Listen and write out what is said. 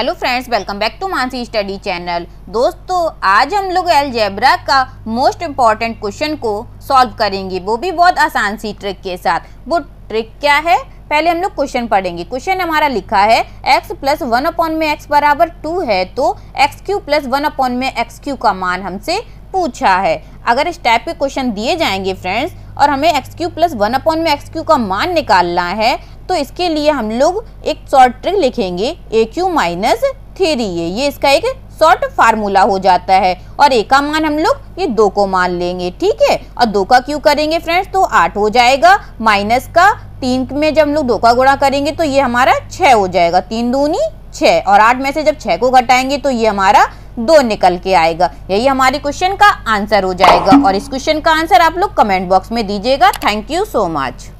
hello friends welcome back to Mansi study channel दोस्तों आज हम लोग एलजेब्रा का मोस्ट इम्पॉर्टेंट क्वेश्चन को सॉल्व करेंगे वो भी बहुत आसान सी ट्रिक के साथ वो ट्रिक क्या है पहले हम लोग क्वेश्चन पढ़ेंगे क्वेश्चन हमारा लिखा है x प्लस वन अपॉन में x बराबर टू है तो x cube plus one upon में एक्स क्यू का मान हमसे पूछा है अगर इस टाइप के क्वेश्चन दिए जाएंगे फ्रेंड्स और हमें x cube plus one upon में एक्स क्यू का मान निकालना है तो इसके लिए हम लोग एक शॉर्ट ट्रिक लिखेंगे a cube minus three a ये इसका एक शॉर्ट फार्मूला हो जाता है और ए का मान हम लोग ये दो को मान लेंगे ठीक है और दो का क्यों करेंगे फ्रेंड्स तो आठ हो जाएगा माइनस का तीन में जब हम लोग दो का गुणा करेंगे तो ये हमारा छः हो जाएगा तीन दूनी छः और आठ में से जब छः को घटाएंगे तो ये हमारा दो निकल के आएगा यही हमारे क्वेश्चन का आंसर हो जाएगा और इस क्वेश्चन का आंसर आप लोग कमेंट बॉक्स में दीजिएगा थैंक यू सो मच